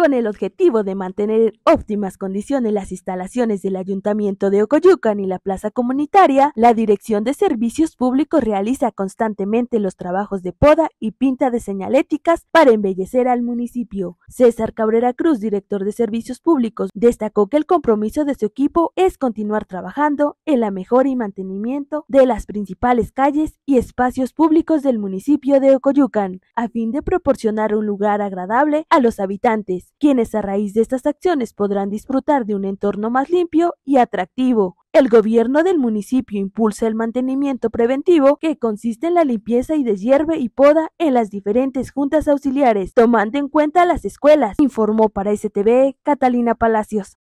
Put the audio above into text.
con el objetivo de mantener en óptimas condiciones las instalaciones del Ayuntamiento de Ocoyucan y la Plaza Comunitaria, la Dirección de Servicios Públicos realiza constantemente los trabajos de poda y pinta de señaléticas para embellecer al municipio. César Cabrera Cruz, director de Servicios Públicos, destacó que el compromiso de su equipo es continuar trabajando en la mejora y mantenimiento de las principales calles y espacios públicos del municipio de Ocoyucan, a fin de proporcionar un lugar agradable a los habitantes quienes a raíz de estas acciones podrán disfrutar de un entorno más limpio y atractivo. El gobierno del municipio impulsa el mantenimiento preventivo que consiste en la limpieza y deshierve y poda en las diferentes juntas auxiliares, tomando en cuenta las escuelas, informó para STV Catalina Palacios.